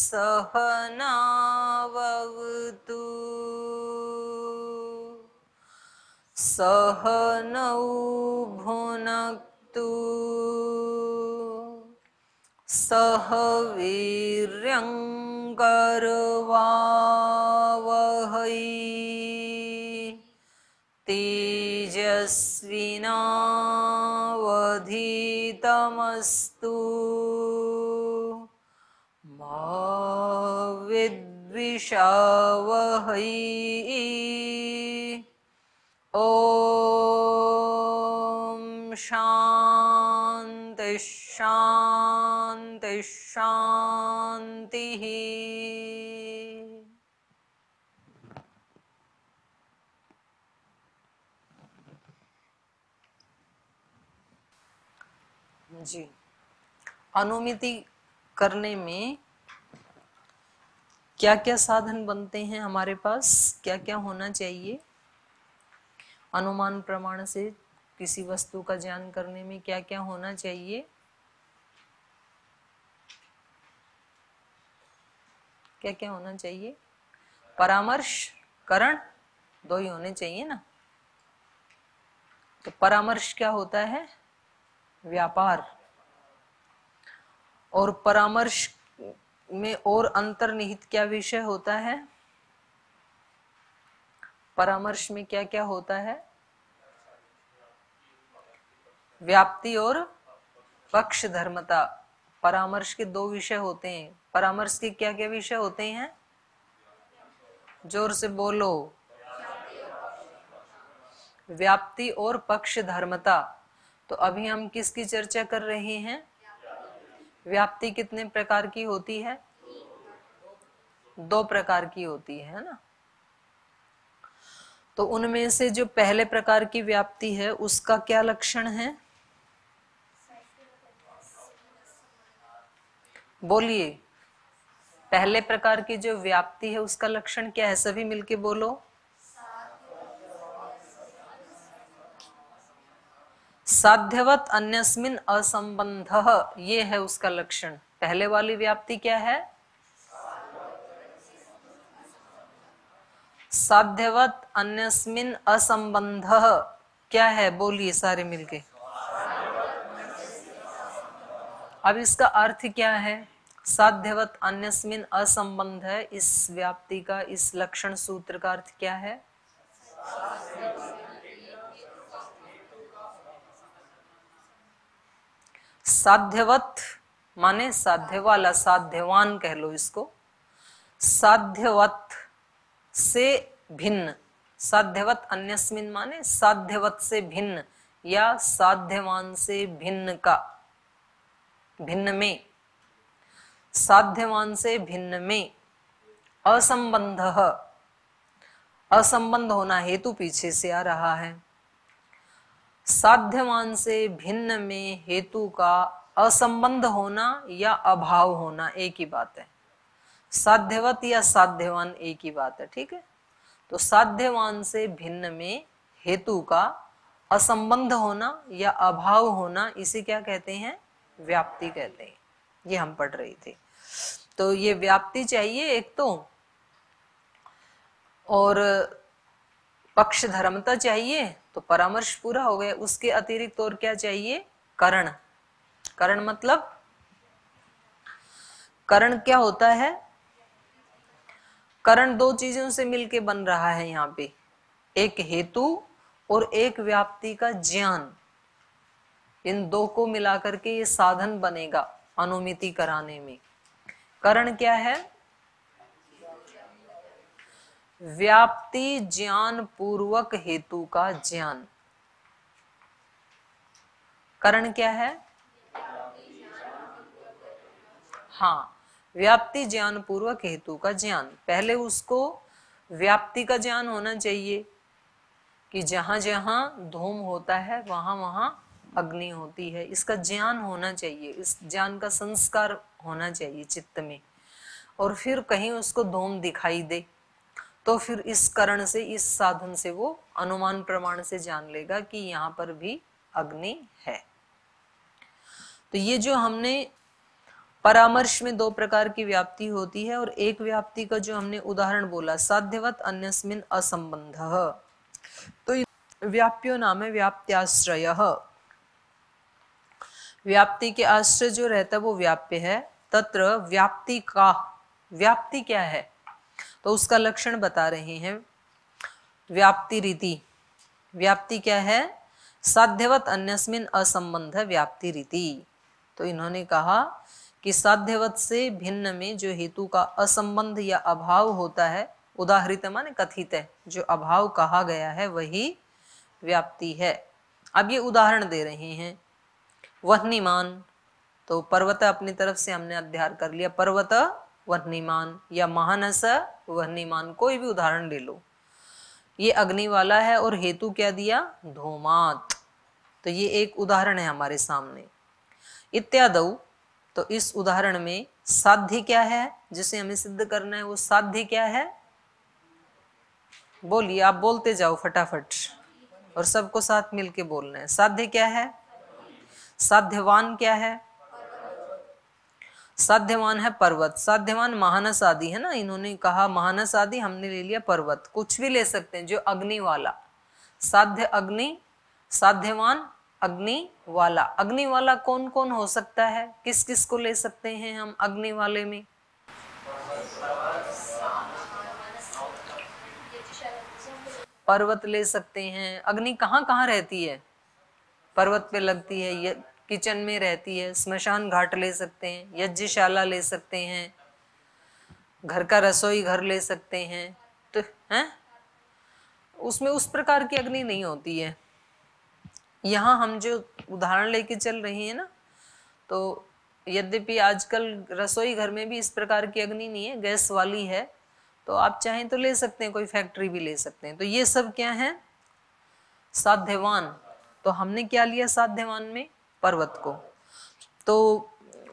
सहनावतु सहनौ भुनक्तु सह वीर्यङ्करवा शावहई ओ शांति शांति शांति जी अनुमिति करने में क्या क्या साधन बनते हैं हमारे पास क्या क्या होना चाहिए अनुमान प्रमाण से किसी वस्तु का ज्ञान करने में क्या क्या होना चाहिए क्या क्या होना चाहिए परामर्श करण दो ही होने चाहिए ना तो परामर्श क्या होता है व्यापार और परामर्श में और अंतर्निहित क्या विषय होता है परामर्श में क्या क्या होता है व्याप्ति और पक्ष धर्मता परामर्श के दो विषय होते हैं परामर्श के क्या क्या विषय होते हैं जोर से बोलो व्याप्ति और पक्ष धर्मता तो अभी हम किसकी चर्चा कर रहे हैं व्याप्ति कितने प्रकार की होती है दो प्रकार की होती है ना तो उनमें से जो पहले प्रकार की व्याप्ति है उसका क्या लक्षण है बोलिए पहले प्रकार की जो व्याप्ति है उसका लक्षण क्या है सभी मिलके बोलो साध्यवत अन्यस्मिन असंबंध ये है उसका लक्षण पहले वाली व्याप्ति क्या है साध्यवत अन्यस्मिन असंबंध क्या है बोलिए सारे मिलके अब इसका अर्थ क्या है साध्यवत अन्यस्मिन असंबंध है इस व्याप्ति का इस लक्षण सूत्र का अर्थ क्या है साध्यवत माने साध्य वाला साध्यवान कह लो इसको साध्यवत से भिन्न साध्यवत अन्यस्मिन माने साध्यवत से भिन्न या साध्यवान से भिन्न का भिन्न में साध्यवान से भिन्न में असंबंध असंबंध होना हेतु पीछे से आ रहा है साध्यमान से भिन्न में हेतु का असंबंध होना या अभाव होना एक ही बात है साध्यवत या साध्यवान एक ही बात है ठीक है तो साध्यवान से भिन्न में हेतु का असंबंध होना या अभाव होना इसे क्या कहते हैं व्याप्ति कहते हैं ये हम पढ़ रही थी तो ये व्याप्ति चाहिए एक तो और पक्ष धर्मता तो चाहिए तो परामर्श पूरा हो गया उसके अतिरिक्त और क्या चाहिए करण करण मतलब करण क्या होता है करण दो चीजों से मिलके बन रहा है यहाँ पे एक हेतु और एक व्याप्ति का ज्ञान इन दो को मिलाकर के ये साधन बनेगा अनुमिति कराने में करण क्या है व्याप्ति ज्ञान पूर्वक हेतु का ज्ञान करण क्या है हाँ व्याप्ति ज्ञान पूर्वक हेतु का ज्ञान पहले उसको व्याप्ति का ज्ञान होना चाहिए कि जहां जहां धूम होता है वहां वहां अग्नि होती है इसका ज्ञान होना चाहिए इस ज्ञान का संस्कार होना चाहिए चित्त में और फिर कहीं उसको धूम दिखाई दे तो फिर इस करण से इस साधन से वो अनुमान प्रमाण से जान लेगा कि यहाँ पर भी अग्नि है तो ये जो हमने परामर्श में दो प्रकार की व्याप्ति होती है और एक व्याप्ति का जो हमने उदाहरण बोला साध्यवत अन्यस्मिन असंबंध तो व्याप्यो नाम है व्याप्त्याश्रय व्याप्ति के आश्रय जो रहता है वो व्याप्य है तत्र व्याप्ति का व्याप्ति क्या है तो उसका लक्षण बता रहे हैं व्याप्ति रीति व्याप्ति क्या है साध्यवत अन्यस्मिन असंबंध व्याप्ति रीति तो इन्होंने कहा कि साध्यवत से भिन्न में जो हेतु का असंबंध या अभाव होता है उदाहरित मान कथित है जो अभाव कहा गया है वही व्याप्ति है अब ये उदाहरण दे रहे हैं वहनीमान तो पर्वत अपनी तरफ से हमने अध्ययन कर लिया पर्वत वर्णिमान या महानस वर्णिमान कोई भी उदाहरण ले लो ये अग्नि वाला है और हेतु क्या दिया धोमात तो ये एक उदाहरण है हमारे सामने इत्याद तो इस उदाहरण में साध्य क्या है जिसे हमें सिद्ध करना है वो साध्य क्या है बोलिए आप बोलते जाओ फटाफट और सबको साथ मिलके बोलना है साध्य क्या है साध्यवान क्या है साध्यवान है पर्वत साध्यवान महानस आदि है ना इन्होंने कहा महानस आदि हमने ले लिया पर्वत कुछ भी ले सकते हैं जो अग्नि वाला साध्य अग्नि साध्यवान अग्नि वाला अग्नि वाला कौन कौन हो सकता है किस किस को ले सकते हैं हम अग्नि वाले में पर्वत ले सकते हैं अग्नि कहाँ कहाँ रहती है पर्वत पे लगती है ये किचन में रहती है स्मशान घाट ले सकते हैं यज्ञशाला ले सकते हैं घर का रसोई घर ले सकते हैं तो हैं उसमें उस प्रकार की अग्नि नहीं होती है यहाँ हम जो उदाहरण लेके चल रहे हैं ना तो यद्यपि आजकल रसोई घर में भी इस प्रकार की अग्नि नहीं है गैस वाली है तो आप चाहें तो ले सकते हैं कोई फैक्ट्री भी ले सकते हैं तो ये सब क्या है साध्यवान तो हमने क्या लिया साध्यवान में पर्वत को तो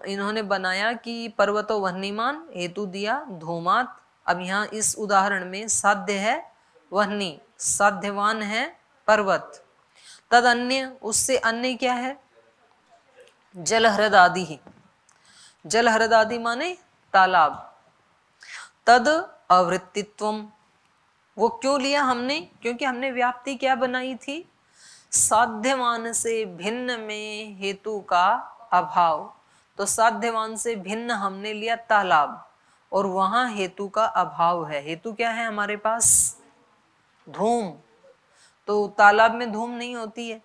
इन्होंने बनाया कि पर्वतो वहनीमान हेतु दिया धूमात अब यहाँ इस उदाहरण में साध्य है वहनी साध्यवान है पर्वत तद अन्य उससे अन्य क्या है जलहृद आदि ही जलहृद आदि माने तालाब तद अवृत्तित्वम वो क्यों लिया हमने क्योंकि हमने व्याप्ति क्या बनाई थी साध्यमान से भिन्न में हेतु का अभाव तो साध्यमान से भिन्न हमने लिया तालाब और वहां हेतु का अभाव है हेतु क्या है हमारे पास धूम तो तालाब में धूम नहीं होती है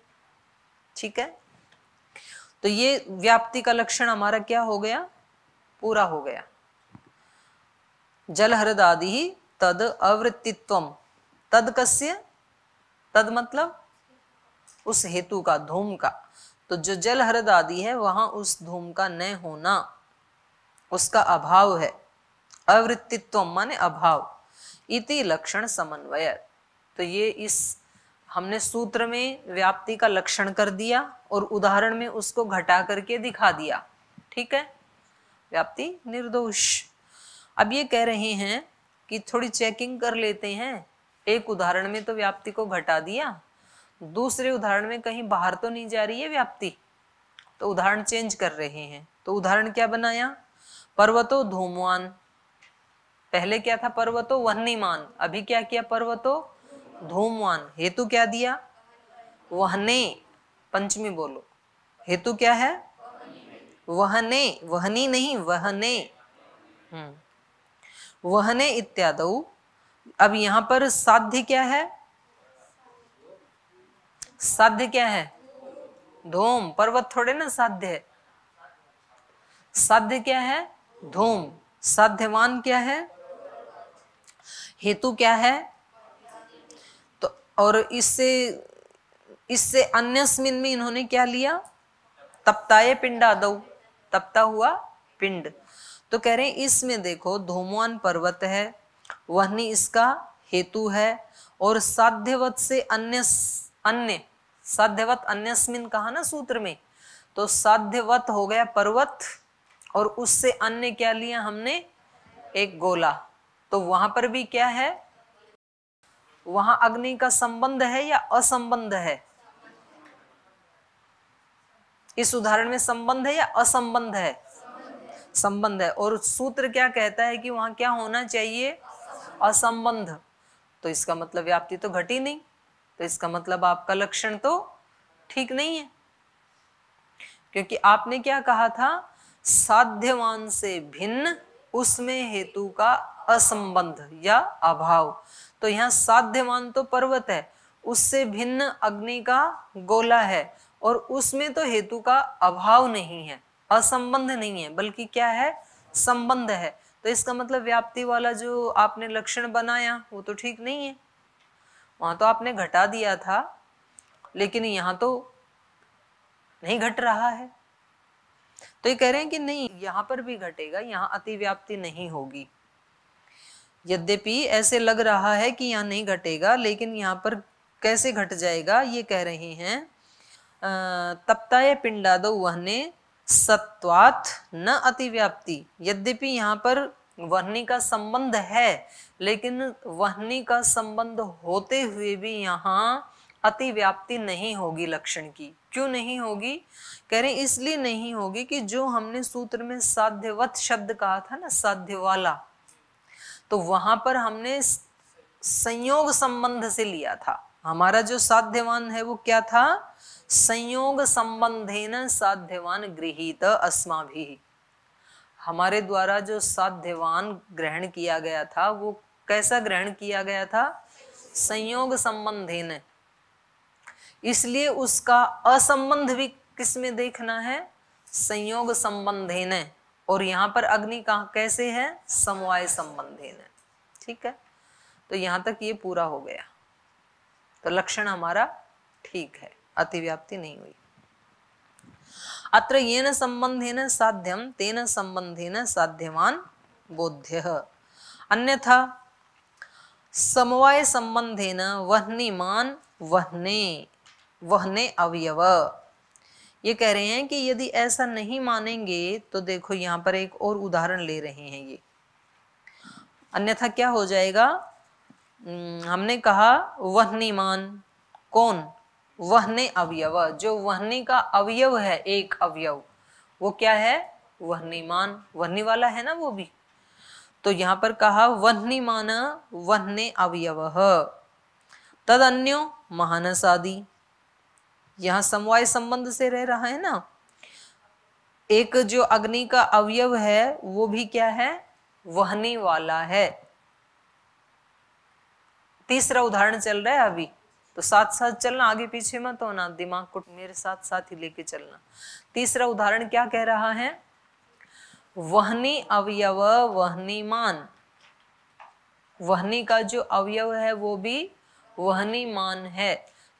ठीक है तो ये व्याप्ति का लक्षण हमारा क्या हो गया पूरा हो गया जलहृद आदि तद अवृत्तित्व तद कस्य तद मतलब उस हेतु का धूम का तो जो जल हरद आदि है वहां उस धूम का न होना उसका अभाव है अवृत्तित्व माने अभाव इति लक्षण समन्वय तो ये इस हमने सूत्र में व्याप्ति का लक्षण कर दिया और उदाहरण में उसको घटा करके दिखा दिया ठीक है व्याप्ति निर्दोष अब ये कह रहे हैं कि थोड़ी चेकिंग कर लेते हैं एक उदाहरण में तो व्याप्ति को घटा दिया दूसरे उदाहरण में कहीं बाहर तो नहीं जा रही है व्याप्ति तो उदाहरण चेंज कर रहे हैं तो उदाहरण क्या बनाया पर्वतो धूमवान पहले क्या था पर्वतो वहनीमान अभी क्या किया पर्वतो धूमवान हेतु क्या दिया वहने पंचमी बोलो हेतु क्या है वहने वहनी नहीं वहने हम्म। वहने इत्यादि अब यहाँ पर साध्य क्या है साध्य क्या है धूम पर्वत थोड़े ना साध्य है साध्य क्या है धूम साध्यवान क्या है हेतु क्या है तो और इससे इससे अन्य स्मिन में इन्होंने क्या लिया तपताए पिंडा दो तपता हुआ पिंड तो कह रहे हैं इसमें देखो धूमवान पर्वत है वहनी इसका हेतु है और साध्यवत से अन्य अन्य साध्यवत अन्यस्मिन कहा ना सूत्र में तो साध्यवत हो गया पर्वत और उससे अन्य क्या लिया हमने एक गोला तो वहां पर भी क्या है वहां अग्नि का संबंध है या असंबंध है इस उदाहरण में संबंध है या असंबंध है संबंध है और सूत्र क्या कहता है कि वहां क्या होना चाहिए असंबंध तो इसका मतलब व्याप्ति तो घटी नहीं तो इसका मतलब आपका लक्षण तो ठीक नहीं है क्योंकि आपने क्या कहा था साध्यवान से भिन्न उसमें हेतु का असंबंध या अभाव तो यहाँ साध्यवान तो पर्वत है उससे भिन्न अग्नि का गोला है और उसमें तो हेतु का अभाव नहीं है असंबंध नहीं है बल्कि क्या है संबंध है तो इसका मतलब व्याप्ति वाला जो आपने लक्षण बनाया वो तो ठीक नहीं है वहां तो आपने घटा दिया था लेकिन यहाँ तो नहीं घट रहा है तो ये कह रहे हैं कि नहीं यहां पर भी घटेगा यहां अतिव्याप्ति नहीं होगी यद्यपि ऐसे लग रहा है कि यहाँ नहीं घटेगा लेकिन यहाँ पर कैसे घट जाएगा ये कह रहे हैं तप्ताय पिंडादो वहने सत्वात न अतिव्याप्ति यद्यपि यहाँ पर वहनी का संबंध है लेकिन वहनी का संबंध होते हुए भी यहाँ अति व्याप्ति नहीं होगी लक्षण की क्यों नहीं होगी कह रहे इसलिए नहीं होगी कि जो हमने सूत्र में साध्यवत शब्द कहा था ना साध्य वाला तो वहां पर हमने संयोग संबंध से लिया था हमारा जो साध्यवान है वो क्या था संयोग संबंधे न साध्यवान गृहित अस्मा भी हमारे द्वारा जो साध्यवान ग्रहण किया गया था वो कैसा ग्रहण किया गया था संयोग ने इसलिए उसका असंबंध भी किस में देखना है संयोग ने और यहाँ पर अग्नि कहा कैसे है समवाय संबंधेन ठीक है तो यहाँ तक ये पूरा हो गया तो लक्षण हमारा ठीक है अतिव्याप्ति नहीं हुई अत्र येन संबंधेन साध्यम तेन संबंधेन साध्यवान बोध्य अन्यथा समवाय संबंधेन वहनीमान वहने वहने अवयव ये कह रहे हैं कि यदि ऐसा नहीं मानेंगे तो देखो यहाँ पर एक और उदाहरण ले रहे हैं ये अन्यथा क्या हो जाएगा हमने कहा वहनीमान कौन वहने अवयव जो वहनी का अवयव है एक अवयव वो क्या है वहनीमान वहनी वाला है ना वो भी तो यहाँ पर कहा वहनीमान वहने अवयव तद अन्यो महानस आदि यहाँ समवाय संबंध से रह रहा है ना एक जो अग्नि का अवयव है वो भी क्या है वहने वाला है तीसरा उदाहरण चल रहा है अभी तो साथ साथ चलना आगे पीछे मत होना दिमाग को मेरे साथ साथ ही लेके चलना तीसरा उदाहरण क्या कह रहा है वहनी अवयव वहनीमान वहनी का जो अवयव है वो भी वहनीमान है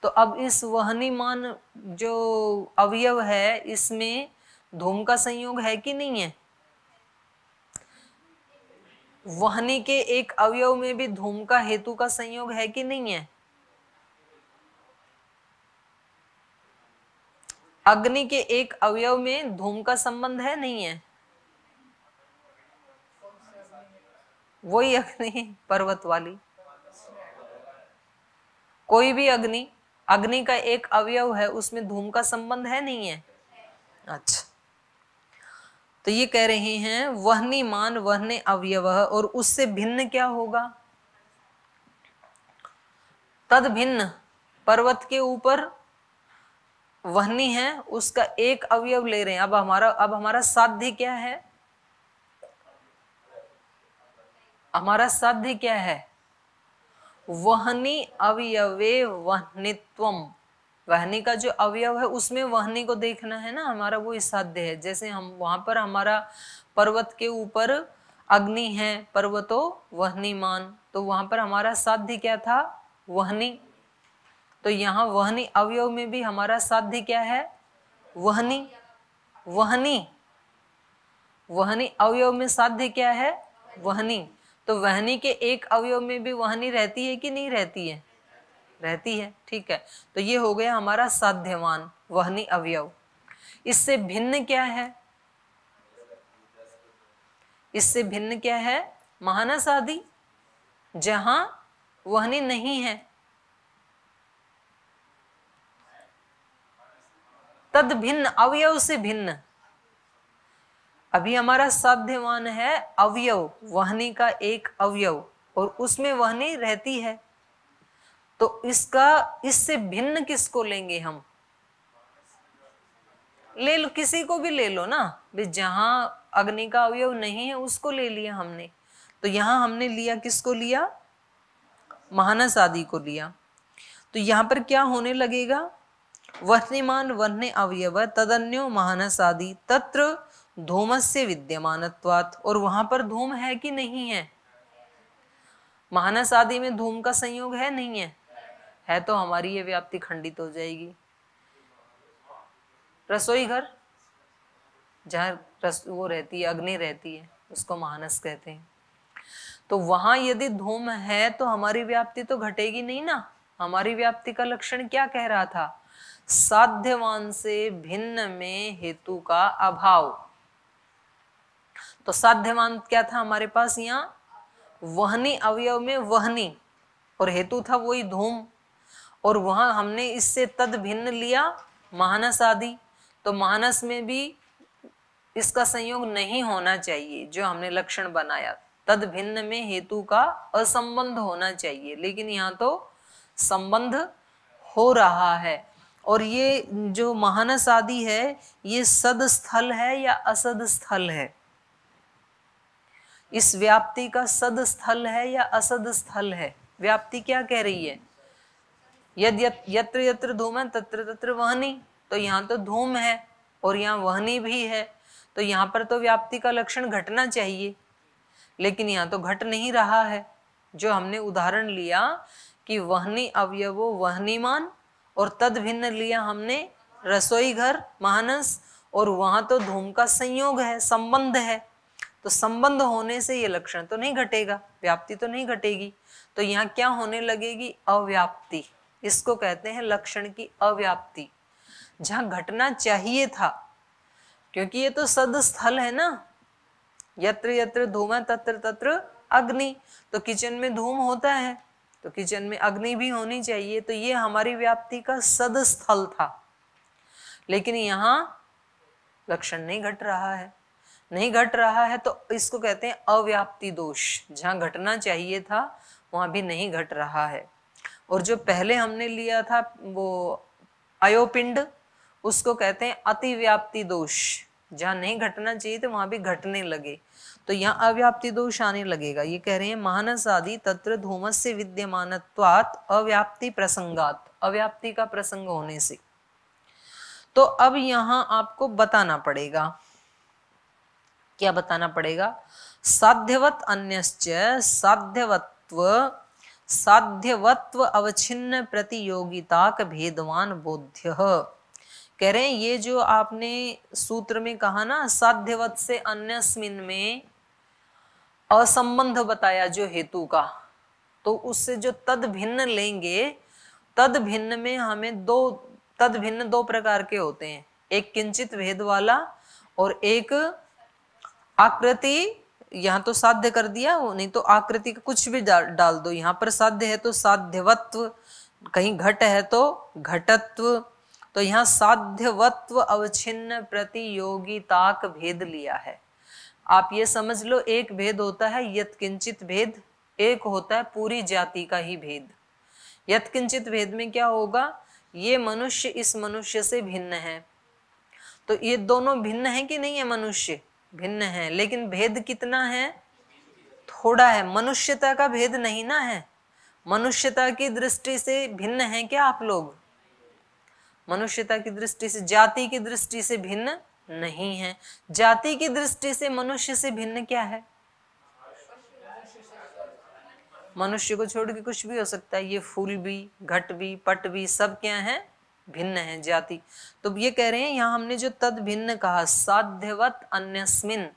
तो अब इस वहनीमान जो अवयव है इसमें धूम का संयोग है कि नहीं है वहनी के एक अवयव में भी धूम का हेतु का संयोग है कि नहीं है अग्नि के एक अवयव में धूम का संबंध है नहीं है वही अग्नि पर्वत वाली कोई भी अग्नि अग्नि का एक अवयव है उसमें धूम का संबंध है नहीं है अच्छा तो ये कह रहे हैं वहनी मान वहने अवयव और उससे भिन्न क्या होगा तद भिन्न पर्वत के ऊपर वहनी है उसका एक अवयव ले रहे हैं अब हमारा अब हमारा साध्य क्या है हमारा साध्य क्या है वहनी अवयवे वहनित्वम वहनी का जो अवयव है उसमें वहनी को देखना है ना हमारा वो साध्य है जैसे हम वहां पर हमारा पर्वत के ऊपर अग्नि है पर्वतो वहनीमान तो वहां पर हमारा साध्य क्या था वहनी तो यहाँ वहनी अवयव में भी हमारा साध्य क्या है वहनी वहनी वहनी अवयव में साध्य क्या है वहनी तो वहनी के एक अवयव में भी वहनी रहती है कि नहीं रहती है रहती है ठीक है तो ये हो गया हमारा साध्यवान वहनी अवयव इससे भिन्न क्या है इससे भिन्न क्या है महानस आदि जहां वहनी नहीं है तद भिन्न अवयव से भिन्न अभी हमारा साध्यवान है अवयव वहनी का एक अवयव और उसमें वहनी रहती है तो इसका इससे भिन्न किसको लेंगे हम ले लो किसी को भी ले लो ना भाई जहां अग्नि का अवयव नहीं है उसको ले लिया हमने तो यहां हमने लिया किसको लिया महानस आदि को लिया तो यहां पर क्या होने लगेगा वर्तमान वन्य अवयव तदन्यो महानस आदि तत्र धूमस्य विद्यमानत्वात् और वहां पर धूम है कि नहीं है महानस आदि में धूम का संयोग है नहीं है है तो हमारी ये व्याप्ति खंडित हो जाएगी रसोई घर जहां रस वो रहती है अग्नि रहती है उसको महानस कहते हैं तो वहां यदि धूम है तो हमारी व्याप्ति तो घटेगी नहीं ना हमारी व्याप्ति का लक्षण क्या कह रहा था साध्यवान से भिन्न में हेतु का अभाव तो साध्यवान क्या था हमारे पास यहाँ वहनी अवयव में वहनी और हेतु था वही धूम और वहां हमने इससे तद भिन्न लिया महानस आदि तो मानस में भी इसका संयोग नहीं होना चाहिए जो हमने लक्षण बनाया तद भिन्न में हेतु का असंबंध होना चाहिए लेकिन यहाँ तो संबंध हो रहा है और ये जो महानस आदि है ये सद स्थल है या असद स्थल है इस व्याप्ति का सद स्थल है या असद स्थल है व्याप्ति क्या कह रही है यद यत्र यत्र धूम है तत्र तत्र वहनी तो यहाँ तो धूम है और यहाँ वहनी भी है तो यहाँ पर तो व्याप्ति का लक्षण घटना चाहिए लेकिन यहाँ तो घट नहीं रहा है जो हमने उदाहरण लिया कि वहनी अवयवो वहनीमान और तद भिन्न लिया हमने रसोई घर महानस और वहां तो धूम का संयोग है संबंध है तो संबंध होने से ये लक्षण तो नहीं घटेगा व्याप्ति तो नहीं घटेगी तो यहाँ क्या होने लगेगी अव्याप्ति इसको कहते हैं लक्षण की अव्याप्ति जहां घटना चाहिए था क्योंकि ये तो सद स्थल है ना यत्र यत्र धूमा तत्र तत्र अग्नि तो किचन में धूम होता है तो किचन में अग्नि भी होनी चाहिए तो ये हमारी व्याप्ति का सदस्थल था लेकिन यहाँ लक्षण नहीं घट रहा है नहीं घट रहा है तो इसको कहते हैं अव्याप्ति दोष जहाँ घटना चाहिए था वहां भी नहीं घट रहा है और जो पहले हमने लिया था वो अयोपिंड उसको कहते हैं अतिव्याप्ति दोष जहाँ नहीं घटना चाहिए तो वहां भी घटने लगे तो यहाँ अव्याप्ति दोष आने लगेगा ये कह रहे हैं मानस आदि तत्र धूमस से विद्यमान अव्याप्ति प्रसंगात अव्याप्ति का प्रसंग होने से तो अब यहाँ आपको बताना पड़ेगा क्या बताना पड़ेगा साध्यवत अन्यश्च साध्यवत्व साध्यवत्व अवच्छिन्न प्रतियोगिताक भेदवान बोध्य कह रहे हैं ये जो आपने सूत्र में कहा ना साध्यवत से अन्यस्मिन में असंबंध बताया जो हेतु का तो उससे जो तद भिन्न लेंगे तद भिन्न में हमें दो तद भिन्न दो प्रकार के होते हैं एक किंचित भेद वाला और एक आकृति यहाँ तो साध्य कर दिया नहीं तो आकृति का कुछ भी डाल, डाल दो यहाँ पर साध्य है तो साध्यवत्व कहीं घट है तो घटत्व तो यहाँ साध्यवत्व अवच्छिन्न प्रतियोगिताक भेद लिया है आप ये समझ लो एक भेद होता है यत किंचित भेद एक होता है पूरी जाति का ही भेद यत किंचित भेद में क्या होगा ये मनुष्य इस मनुष्य से भिन्न है तो ये दोनों भिन्न है कि नहीं है मनुष्य भिन्न है लेकिन भेद कितना है थोड़ा है मनुष्यता का भेद नहीं ना है मनुष्यता की दृष्टि से भिन्न है क्या आप लोग मनुष्यता की दृष्टि से जाति की दृष्टि से भिन्न नहीं है जाति की दृष्टि से मनुष्य से भिन्न क्या है मनुष्य को छोड़ के कुछ भी हो सकता है ये फूल भी घट भी पट भी सब क्या है भिन्न है जाति तो ये कह रहे हैं यहाँ हमने जो तद भिन्न कहा साध्यवत अन्यस्मिन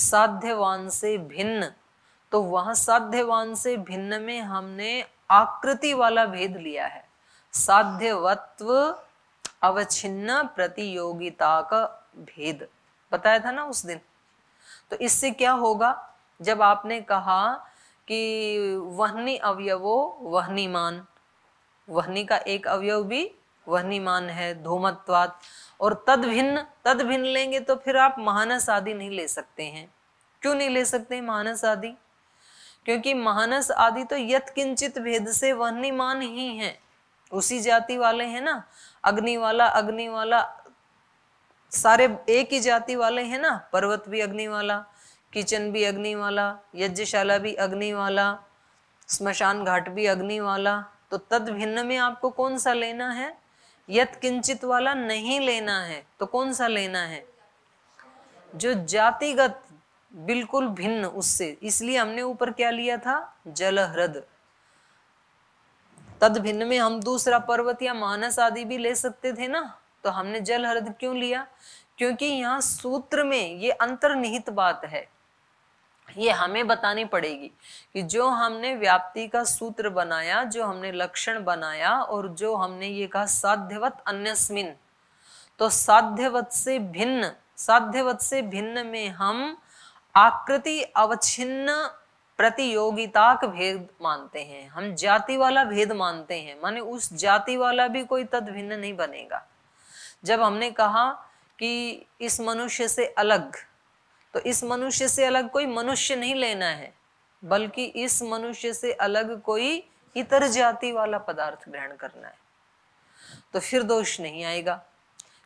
साध्यवान से भिन्न तो वहां साध्यवान से भिन्न में हमने आकृति वाला भेद लिया है साध्यवत्व अवच्छिन्न प्रतियोगिता का भेद बताया था ना उस दिन तो इससे क्या होगा जब आपने कहा कि वहनी अवयवो वहनीमान वहनी का एक अवयव भी वहनीमान है धूमत्वात और तद भिन्न तद भिन्न लेंगे तो फिर आप महानस आदि नहीं ले सकते हैं क्यों नहीं ले सकते महानस आदि क्योंकि महानस आदि तो किंचित भेद से वहनीमान ही हैं उसी जाति वाले हैं ना अग्नि वाला अग्नि वाला सारे एक ही जाति वाले हैं ना पर्वत भी अग्नि वाला किचन भी अग्नि वाला यज्ञशाला भी अग्नि वाला स्मशान घाट भी अग्नि वाला तो तद भिन्न में आपको कौन सा लेना है यत किंचित वाला नहीं लेना है तो कौन सा लेना है जो जातिगत बिल्कुल भिन्न उससे इसलिए हमने ऊपर क्या लिया था जलहृद तद भिन्न में हम दूसरा पर्वत या मानस आदि भी ले सकते थे ना तो हमने जल हृदय क्यों लिया क्योंकि यहाँ सूत्र में ये अंतर्निहित बात है ये हमें बतानी पड़ेगी कि जो हमने व्याप्ति का सूत्र बनाया जो हमने लक्षण बनाया और जो हमने ये कहा साध्यवत अन्यस्मिन तो साध्यवत से भिन्न साध्यवत से भिन्न में हम आकृति अवच्छिन्न प्रतियोगिताक भेद मानते हैं हम जाति वाला भेद मानते हैं माने उस जाति वाला भी कोई तद भिन्न नहीं बनेगा जब हमने कहा कि इस मनुष्य से अलग तो इस मनुष्य से अलग कोई मनुष्य नहीं लेना है बल्कि इस मनुष्य से अलग कोई इतर जाति वाला पदार्थ ग्रहण करना है तो फिर दोष नहीं आएगा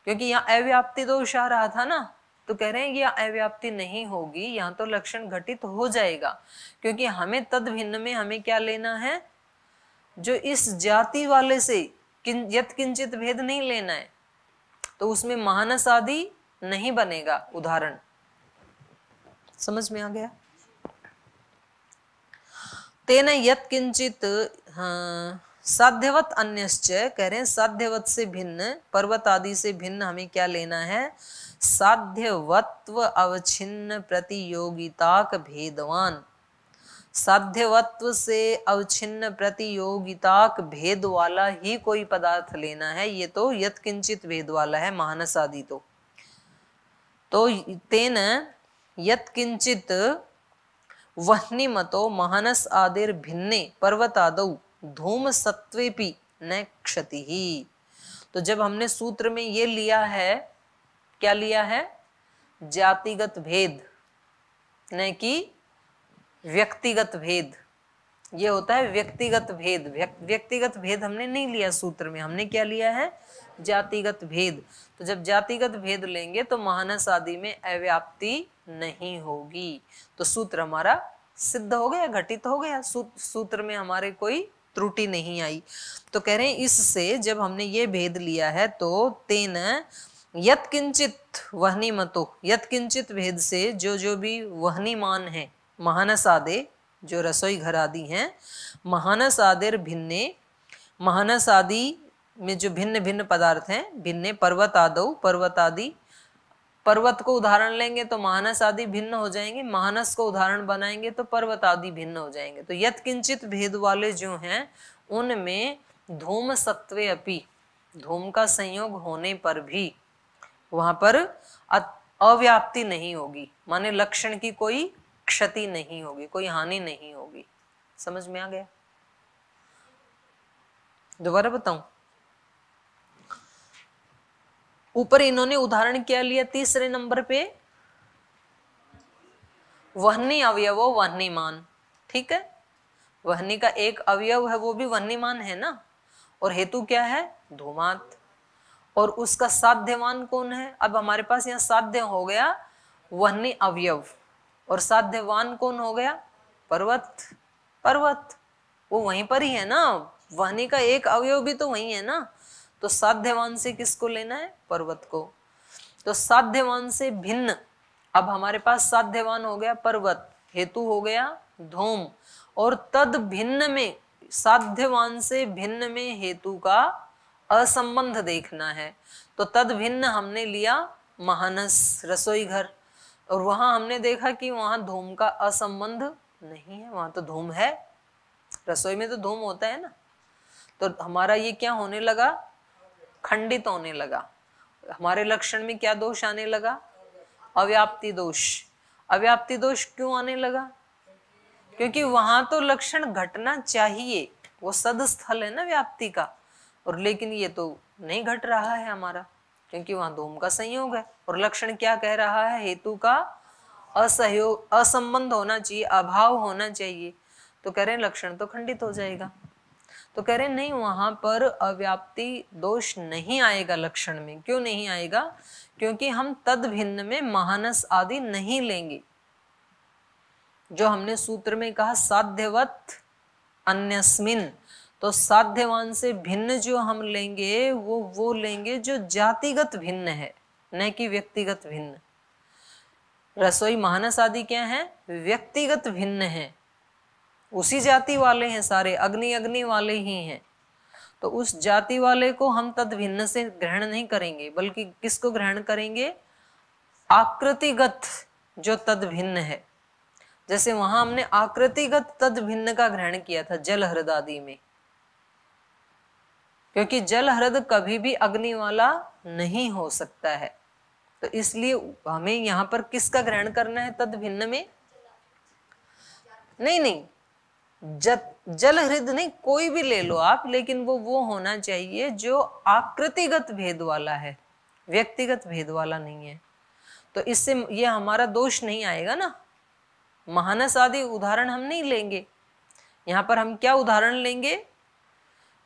क्योंकि यहाँ अव्याप्ति दोष आ रहा था ना तो कह रहे हैं यह अव्याप्ति नहीं होगी यहाँ तो लक्षण घटित हो जाएगा क्योंकि हमें तद भिन्न में हमें क्या लेना है जो इस जाति वाले से किन यत किंचित भेद नहीं लेना है तो उसमें मानस आदि नहीं बनेगा उदाहरण समझ में आ गया तेन यत किंचित हाँ, साध्यवत अन्यश्च कह रहे हैं साध्यवत से भिन्न पर्वत आदि से भिन्न हमें क्या लेना है साध्यवत्व अवचिन्न प्रतियोगिताक भेदवान साध्यवत्व से अवच्छिन्न प्रतियोगिताक भेद वाला ही कोई पदार्थ लेना है ये तो यत्किंचित भेद वाला है मानस आदि तो तो तेन यत्किंचित वह्निमतो महानस आदिर भिन्ने आदो धूम सत्वेपि न क्षति ही तो जब हमने सूत्र में ये लिया है क्या लिया है जातिगत भेद न कि व्यक्तिगत भेद ये होता है व्यक्तिगत भेद व्यक्तिगत भेद हमने नहीं लिया सूत्र में हमने क्या लिया है जातिगत भेद तो जब जातिगत भेद लेंगे तो महानस आदि में अव्याप्ति नहीं होगी तो सूत्र हमारा सिद्ध हो गया घटित हो गया सूत्र में हमारे कोई त्रुटि नहीं आई तो कह रहे हैं इससे जब हमने ये भेद लिया है तो तेन यत्किंचित वहनी मतो यत्किंचित भेद से जो जो भी वहनीमान है महानस आदे जो रसोई घर आदि हैं महानस आदिर भिन्ने महानस आदि में जो भिन्न भिन्न पदार्थ हैं भिन्ने पर्वत आदौ पर्वत आदि पर्वत को उदाहरण लेंगे तो महानस आदि भिन्न हो जाएंगे महानस को उदाहरण बनाएंगे तो पर्वत आदि भिन्न हो जाएंगे तो यथ किंचित भेद वाले जो हैं उनमें धूम सत्वे अपि धूम का संयोग होने पर भी वहां पर अव्याप्ति नहीं होगी माने लक्षण की कोई क्षति नहीं होगी कोई हानि नहीं होगी समझ में आ गया दोबारा बताऊं ऊपर इन्होंने उदाहरण क्या लिया तीसरे नंबर पे वहनी अवयव वहनी मान ठीक है वहनी का एक अवयव है वो भी वहनी मान है ना और हेतु क्या है धूमात और उसका साध्यमान कौन है अब हमारे पास यहाँ साध्य हो गया वहनी अवयव और साध्यवान कौन हो गया पर्वत पर्वत वो वहीं पर ही है ना वाणी का एक अवयव भी तो वही है ना तो साध्यवान से किसको लेना है पर्वत को तो साध्यवान से भिन्न अब हमारे पास साध्यवान हो गया पर्वत हेतु हो गया धूम और तद भिन्न में साध्यवान से भिन्न में हेतु का असंबंध देखना है तो तद भिन्न हमने लिया महानस रसोई घर और वहां हमने देखा कि वहां धूम का असंबंध नहीं है वहां तो धूम है रसोई में तो धूम होता है ना तो हमारा ये क्या होने लगा खंडित होने लगा हमारे लक्षण में क्या दोष आने लगा अव्याप्ति दोष अव्याप्ति दोष क्यों आने लगा क्योंकि वहां तो लक्षण घटना चाहिए वो सदस्थल है ना व्याप्ति का और लेकिन ये तो नहीं घट रहा है हमारा क्योंकि वहां धूम का संयोग है और लक्षण क्या कह रहा है हेतु का असहयोग असंबंध होना चाहिए अभाव होना चाहिए तो कह रहे हैं लक्षण तो खंडित हो जाएगा तो कह रहे नहीं वहां पर अव्याप्ति दोष नहीं आएगा लक्षण में क्यों नहीं आएगा क्योंकि हम तद भिन्न में महानस आदि नहीं लेंगे जो हमने सूत्र में कहा साध्यवत अन्यस्मिन तो साध्यवान से भिन्न जो हम लेंगे वो वो लेंगे जो जातिगत भिन्न है न कि व्यक्तिगत भिन्न रसोई महानस आदि क्या है व्यक्तिगत भिन्न है उसी जाति वाले हैं सारे अग्नि अग्नि वाले ही हैं तो उस जाति वाले को हम तद भिन्न से ग्रहण नहीं करेंगे बल्कि किसको ग्रहण करेंगे आकृतिगत जो तद भिन्न है जैसे वहां हमने आकृतिगत तद भिन्न का ग्रहण किया था जल हृदादि में क्योंकि जल हृदय कभी भी अग्नि वाला नहीं हो सकता है तो इसलिए हमें यहाँ पर किसका ग्रहण करना है तद भिन्न में नहीं नहीं जत जल हृदय नहीं कोई भी ले लो आप लेकिन वो वो होना चाहिए जो आकृतिगत भेद वाला है व्यक्तिगत भेद वाला नहीं है तो इससे ये हमारा दोष नहीं आएगा ना महानस आदि उदाहरण हम नहीं लेंगे यहाँ पर हम क्या उदाहरण लेंगे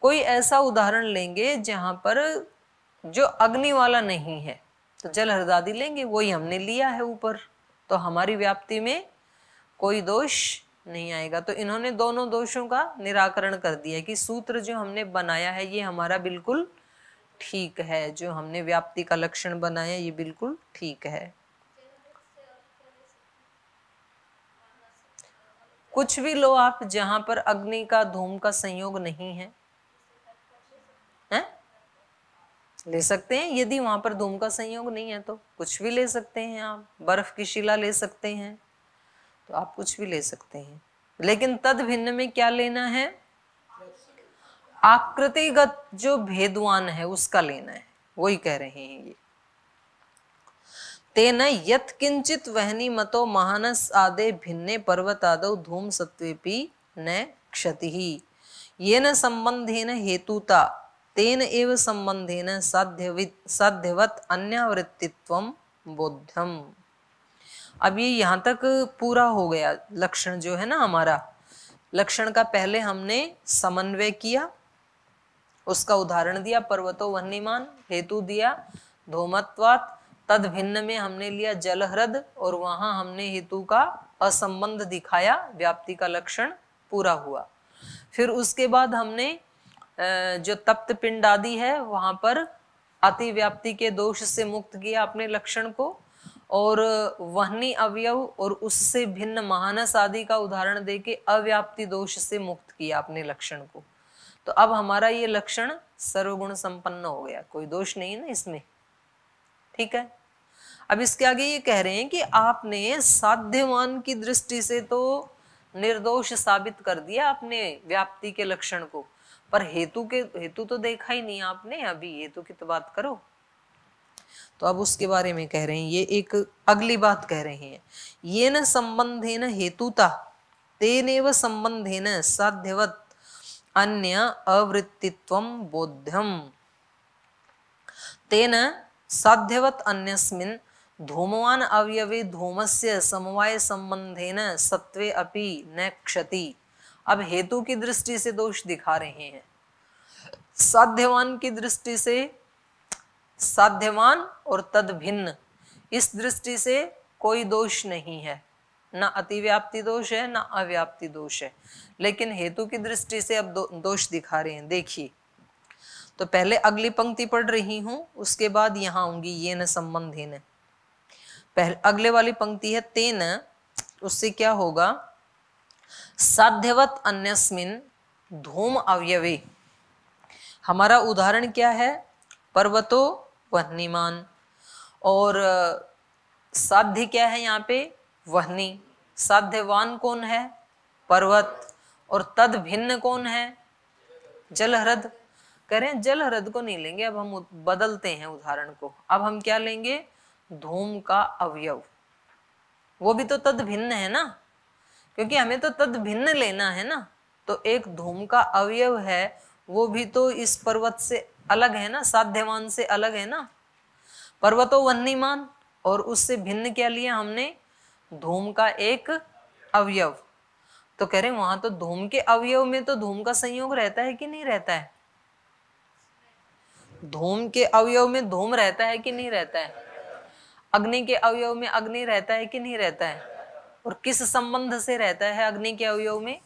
कोई ऐसा उदाहरण लेंगे जहाँ पर जो अग्नि वाला नहीं है तो जल हरदादी लेंगे वही हमने लिया है ऊपर तो हमारी व्याप्ति में कोई दोष नहीं आएगा तो इन्होंने दोनों दोषों का निराकरण कर दिया कि सूत्र जो हमने बनाया है ये हमारा बिल्कुल ठीक है जो हमने व्याप्ति का लक्षण बनाया ये बिल्कुल ठीक है कुछ भी लो आप जहां पर अग्नि का धूम का संयोग नहीं है ले सकते हैं यदि वहां पर धूम का संयोग नहीं है तो कुछ भी ले सकते हैं आप बर्फ की शिला ले सकते हैं तो आप कुछ भी ले सकते हैं लेकिन तद भिन्न में क्या लेना है आकृतिगत जो भेदवान है उसका लेना है वही कह रहे हैं ये तेन यत किंचित वहनी मतो महानस आदे भिन्ने पर्वत आदो धूम सत्वी न क्षति ही ये न संबंधे न हेतुता तेन एव संबंधेन साध्यवित साध्यवत अन्यावृत्तित्व बोध्यम अब ये यहाँ तक पूरा हो गया लक्षण जो है ना हमारा लक्षण का पहले हमने समन्वय किया उसका उदाहरण दिया पर्वतो वन्यमान हेतु दिया धोमत्वात तद भिन्न में हमने लिया जलहृद और वहां हमने हेतु का असंबंध दिखाया व्याप्ति का लक्षण पूरा हुआ फिर उसके बाद हमने जो तप्त पिंड आदि है वहां पर अति व्याप्ति के दोष से मुक्त किया अपने लक्षण को और वहनी अवयव और उससे भिन्न महानस आदि का उदाहरण दे के अव्याप्ति दोष से मुक्त किया अपने लक्षण को तो अब हमारा ये लक्षण सर्वगुण संपन्न हो गया कोई दोष नहीं ना इसमें ठीक है अब इसके आगे ये कह रहे हैं कि आपने साध्यमान की दृष्टि से तो निर्दोष साबित कर दिया अपने व्याप्ति के लक्षण को पर हेतु के हेतु तो देखा ही नहीं आपने अभी हेतु की तो बात करो तो अब उसके बारे में कह रहे हैं ये एक अगली बात कह रहे हैं ये न संबंध है न हेतुता तेनव संबंध है न साध्यवत अन्य अवृत्तित्व बोध्यम तेन साध्यवत अन्य धूमवान अवयवे धूमस्य समवाय संबंधेन सत्वे अपि न क्षति अब हेतु की दृष्टि से दोष दिखा रहे हैं साध्यवान की दृष्टि से साध्यवान और तद भिन्न इस दृष्टि से कोई दोष नहीं है ना अतिव्याप्ति दोष है ना अव्याप्ति दोष है लेकिन हेतु की दृष्टि से अब दो, दोष दिखा रहे हैं देखिए तो पहले अगली पंक्ति पढ़ रही हूं उसके बाद यहां आऊंगी ये न संबंधहीन पहले अगले वाली पंक्ति है तेन उससे क्या होगा साध्यवत अन्यस्मिन धूम अवयवे हमारा उदाहरण क्या है पर्वतो वहनीमान और साध्य क्या है यहाँ पे वहनी साध्यवान कौन है पर्वत और तद भिन्न कौन है जलहृद करें जलहृद को नहीं लेंगे अब हम बदलते हैं उदाहरण को अब हम क्या लेंगे धूम का अवयव वो भी तो तद भिन्न है ना क्योंकि हमें तो तद भिन्न लेना है ना तो एक धूम का अवयव है वो भी तो इस पर्वत से अलग है ना साध्यवान से अलग है ना पर्वतो वन्नीमान और उससे भिन्न क्या लिया हमने धूम का एक अवयव तो कह रहे वहां तो धूम के अवयव में तो धूम का संयोग रहता है कि नहीं रहता है धूम के अवयव में धूम रहता है कि नहीं रहता है अग्नि के अवयव में अग्नि रहता है कि नहीं रहता है और किस संबंध से रहता है अग्नि के अवयव में